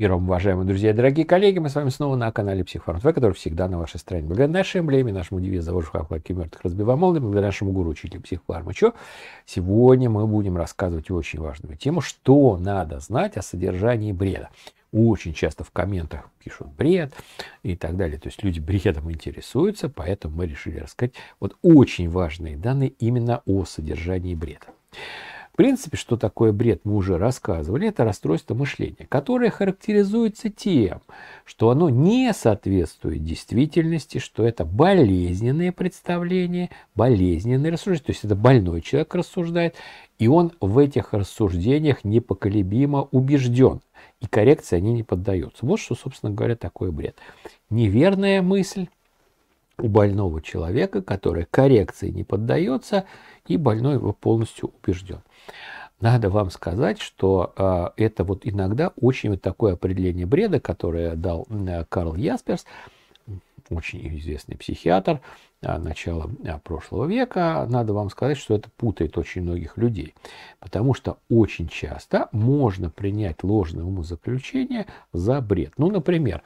Миром, уважаемые друзья и дорогие коллеги, мы с вами снова на канале Психфарм ТВ, который всегда на вашей стороне. Благодаря нашей эмблеме, нашему девизу «Завожу хохлаки мертвых, разбиваем молнии», благодаря нашему гуру, учителю Психфармачу, сегодня мы будем рассказывать очень важную тему, что надо знать о содержании бреда. Очень часто в комментах пишут бред и так далее. То есть люди бредом интересуются, поэтому мы решили рассказать вот очень важные данные именно о содержании бреда принципе, что такое бред, мы уже рассказывали, это расстройство мышления, которое характеризуется тем, что оно не соответствует действительности, что это болезненные представления, болезненные рассуждения, то есть это больной человек рассуждает, и он в этих рассуждениях непоколебимо убежден, и коррекции они не поддаются. Вот что, собственно говоря, такое бред. Неверная мысль, у больного человека, которая коррекции не поддается, и больной его полностью убежден. Надо вам сказать, что э, это вот иногда очень вот такое определение бреда, которое дал э, Карл Ясперс, очень известный психиатр, а, начала а, прошлого века, надо вам сказать, что это путает очень многих людей, потому что очень часто можно принять ложное умозаключение за бред. Ну, например,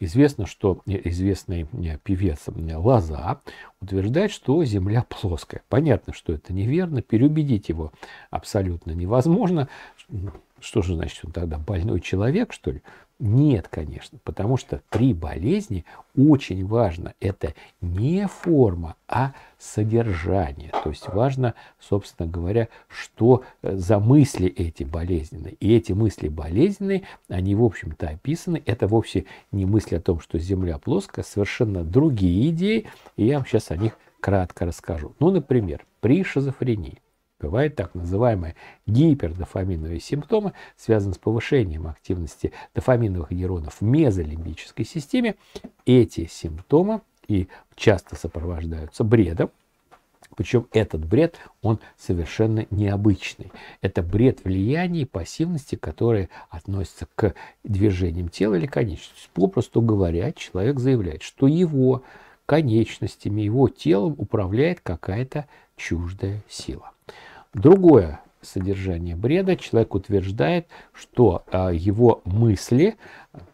известно, что э, известный э, певец Лоза утверждает, что Земля плоская. Понятно, что это неверно, переубедить его абсолютно невозможно. Ну, что же значит, он тогда больной человек, что ли? Нет, конечно, потому что при болезни очень важно это не форма, а содержание. То есть важно, собственно говоря, что э, за мысли эти болезненные. И эти мысли болезненные, они, в общем-то, описаны. Это вовсе не мысли о том, что Земля плоская, совершенно другие идеи. И я вам сейчас о них кратко расскажу. Ну, например, при шизофрении Бывают так называемые гипердофаминовые симптомы, связанные с повышением активности дофаминовых нейронов в мезолимбической системе. Эти симптомы и часто сопровождаются бредом, причем этот бред, он совершенно необычный. Это бред влияния и пассивности, которые относятся к движениям тела или конечностей. Попросту говоря, человек заявляет, что его конечностями, его телом управляет какая-то чуждая сила. Другое содержание бреда. Человек утверждает, что а, его мысли,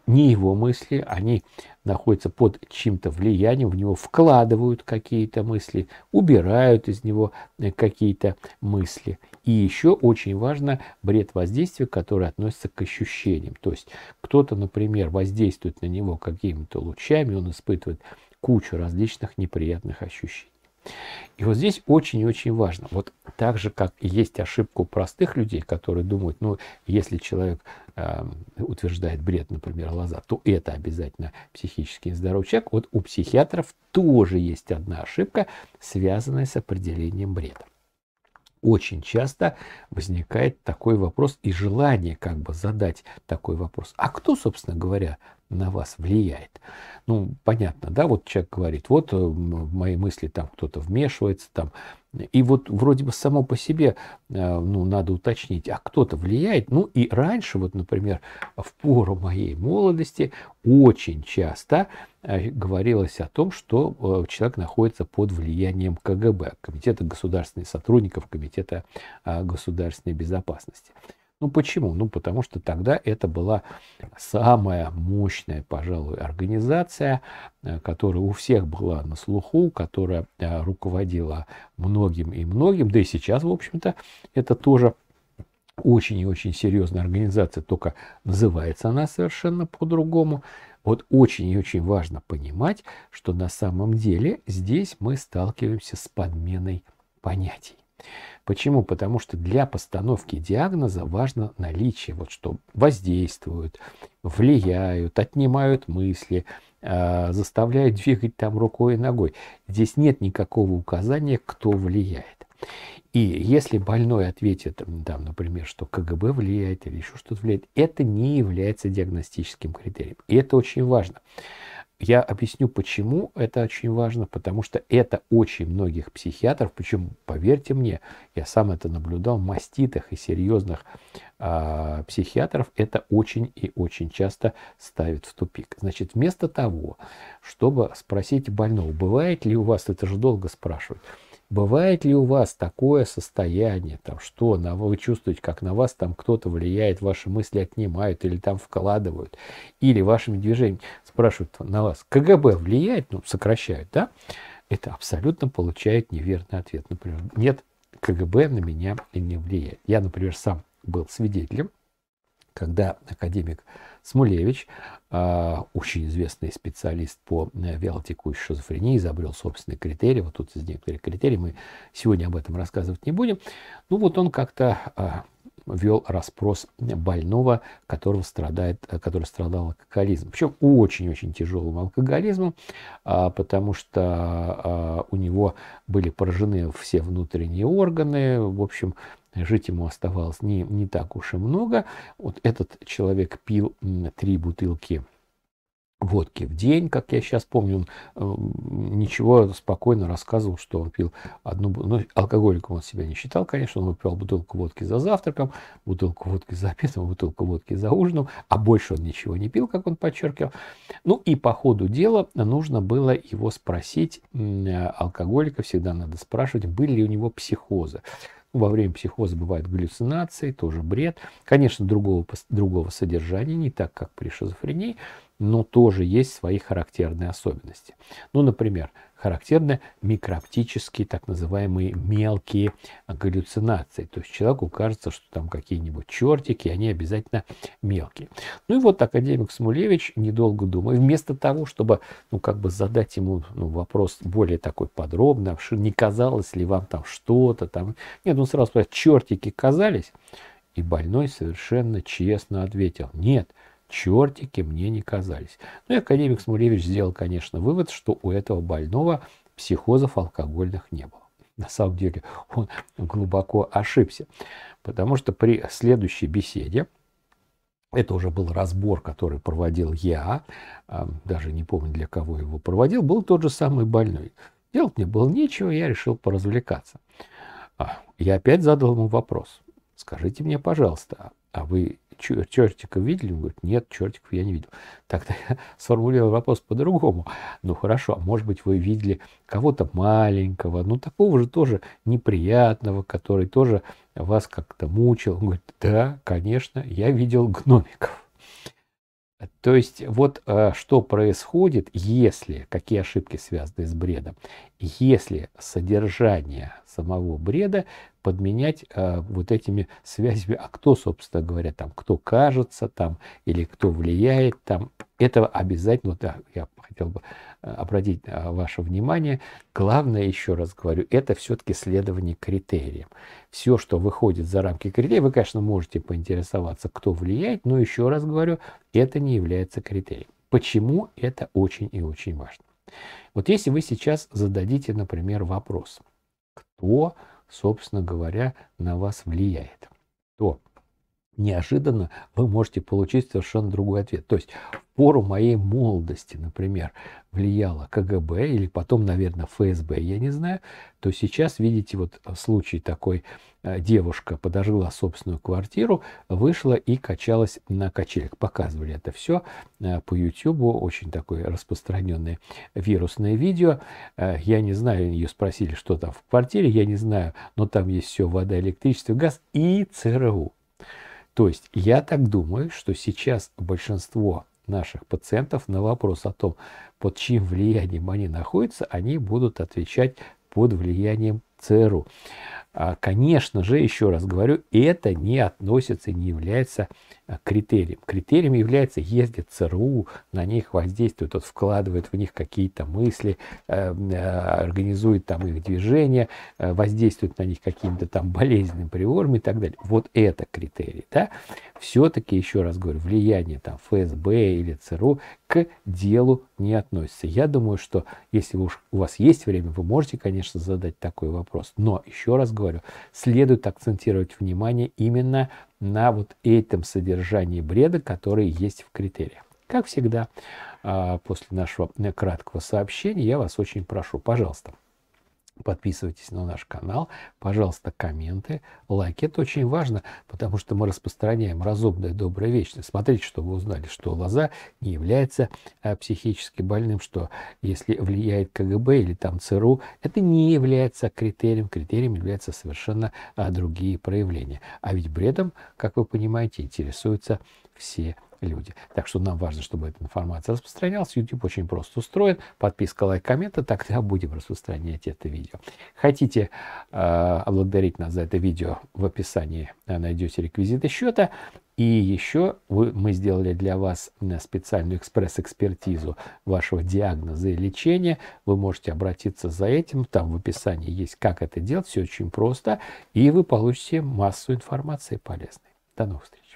не его мысли, они находятся под чем то влиянием, в него вкладывают какие-то мысли, убирают из него э, какие-то мысли. И еще очень важно бред воздействия, который относится к ощущениям. То есть кто-то, например, воздействует на него какими-то лучами, он испытывает кучу различных неприятных ощущений. И вот здесь очень-очень важно, вот так же, как есть ошибка у простых людей, которые думают, ну, если человек э, утверждает бред, например, лоза, то это обязательно психически здоровый человек. Вот у психиатров тоже есть одна ошибка, связанная с определением бреда очень часто возникает такой вопрос и желание как бы задать такой вопрос. А кто, собственно говоря, на вас влияет? Ну, понятно, да, вот человек говорит, вот в э, мои мысли там кто-то вмешивается, там и вот вроде бы само по себе, э, ну, надо уточнить, а кто-то влияет. Ну, и раньше, вот, например, в пору моей молодости очень часто э, говорилось о том, что э, человек находится под влиянием КГБ, Комитета государственных сотрудников, Комитета государственной безопасности. Ну почему? Ну потому что тогда это была самая мощная, пожалуй, организация, э, которая у всех была на слуху, которая э, руководила многим и многим, да и сейчас, в общем-то, это тоже очень и очень серьезная организация, только называется она совершенно по-другому. Вот очень и очень важно понимать, что на самом деле здесь мы сталкиваемся с подменой понятий. Почему? Потому что для постановки диагноза важно наличие, вот что воздействуют, влияют, отнимают мысли, а, заставляют двигать там рукой и ногой. Здесь нет никакого указания, кто влияет. И если больной ответит, да, например, что КГБ влияет или еще что-то влияет, это не является диагностическим критерием. И это очень важно я объясню, почему это очень важно, потому что это очень многих психиатров, причем, поверьте мне, я сам это наблюдал, маститых и серьезных э, а, психиатров это очень и очень часто ставит в тупик. Значит, вместо того, чтобы спросить больного, бывает ли у вас, это же долго спрашивают, Бывает ли у вас такое состояние, там что, на, вы чувствуете, как на вас там кто-то влияет, ваши мысли отнимают или там вкладывают, или вашими движениями спрашивают на вас, КГБ влияет, ну, сокращают, да? Это абсолютно получает неверный ответ. Например, нет, КГБ на меня не влияет. Я, например, сам был свидетелем когда академик Смулевич, а, очень известный специалист по э, вялотекущей шизофрении, изобрел собственные критерии. Вот тут из некоторых критерий мы сегодня об этом рассказывать не будем. Ну вот он как-то а, вел расспрос больного, которого страдает, э, который страдал алкоголизмом. Причем очень-очень тяжелым алкоголизмом, потому что а, у него были поражены все внутренние органы. В общем, жить ему оставалось не, не так уж и много. Вот этот человек пил три бутылки водки в день, как я сейчас помню, он э, ничего спокойно рассказывал, что он пил одну, ну, алкоголиком он себя не считал, конечно, он выпил бутылку водки за завтраком, бутылку водки за обедом, бутылку водки за ужином, а больше он ничего не пил, как он подчеркивал. Ну и по ходу дела нужно было его спросить, э, алкоголика всегда надо спрашивать, были ли у него психозы. Во время психоза бывают галлюцинации, тоже бред. Конечно, другого, другого содержания, не так, как при шизофрении, но тоже есть свои характерные особенности. Ну, например, характерны микроптические, так называемые мелкие галлюцинации. То есть человеку кажется, что там какие-нибудь чертики, они обязательно мелкие. Ну и вот академик Смулевич, недолго думая, вместо того, чтобы ну, как бы задать ему ну, вопрос более такой подробный, не казалось ли вам там что-то, там... нет, он сразу спрашивает, чертики казались? И больной совершенно честно ответил, нет, чертики мне не казались. Ну и академик Смуревич сделал, конечно, вывод, что у этого больного психозов алкогольных не было. На самом деле он глубоко ошибся, потому что при следующей беседе, это уже был разбор, который проводил я, а, даже не помню, для кого его проводил, был тот же самый больной. Делать мне было нечего, я решил поразвлекаться. А, я опять задал ему вопрос. Скажите мне, пожалуйста, а вы чер чертиков видели? Он говорит, нет, чертиков я не видел. Тогда я сформулировал вопрос по-другому. Ну хорошо, а может быть вы видели кого-то маленького, ну такого же тоже неприятного, который тоже вас как-то мучил. Он говорит, да, конечно, я видел гномиков. То есть вот э, что происходит, если, какие ошибки связаны с бредом, если содержание самого бреда подменять э, вот этими связями, а кто, собственно говоря, там, кто кажется там, или кто влияет там, этого обязательно, да, э, я хотел бы обратить ваше внимание, главное, еще раз говорю, это все-таки следование критериям. Все, что выходит за рамки критерий, вы, конечно, можете поинтересоваться, кто влияет, но еще раз говорю, это не является является критерием. Почему это очень и очень важно? Вот если вы сейчас зададите, например, вопрос, кто, собственно говоря, на вас влияет, то неожиданно вы можете получить совершенно другой ответ. То есть в пору моей молодости, например, влияло КГБ или потом, наверное, ФСБ, я не знаю, то сейчас, видите, вот э, случай такой, э, девушка подожгла собственную квартиру, вышла и качалась на качелях. Показывали это все э, по YouTube, очень такое распространенное вирусное видео. Я не знаю, ее спросили, что там в квартире, я не знаю, но там есть все, вода, электричество, газ и ЦРУ. То есть я так думаю, что сейчас большинство наших пациентов на вопрос о том, под чьим влиянием они находятся, они будут отвечать под влиянием ЦРУ. А, конечно же, еще раз говорю, это не относится, и не является Э, критерием. Критерием является ездит ЦРУ, на них воздействует, вот вкладывает в них какие-то мысли, э, э, организует там их движение, воздействует на них какими-то там болезненными приворами и так далее. Вот это критерий. Да? Все-таки, еще раз говорю, влияние там ФСБ или ЦРУ к делу не относится. Я думаю, что если уж у вас есть время, вы можете, конечно, задать такой вопрос. Но, еще раз говорю, следует акцентировать внимание именно на вот этом содержании бреда, который есть в критериях. Как всегда, а, после нашего краткого сообщения я вас очень прошу, пожалуйста, Подписывайтесь на наш канал, пожалуйста, комменты, лайки. Это очень важно, потому что мы распространяем разумное, доброе, вечное. Смотрите, что вы узнали, что лоза не является а, психически больным, что если влияет КГБ или там ЦРУ, это не является критерием. Критерием являются совершенно а, другие проявления. А ведь бредом, как вы понимаете, интересуются все люди. Так что нам важно, чтобы эта информация распространялась. YouTube очень просто устроен. Подписка, лайк, комменты, тогда будем распространять это видео. Хотите э, облагодарить нас за это видео, в описании э, найдете реквизиты счета. И еще вы, мы сделали для вас э, специальную экспресс-экспертизу вашего диагноза и лечения. Вы можете обратиться за этим. Там в описании есть, как это делать. Все очень просто. И вы получите массу информации полезной. До новых встреч.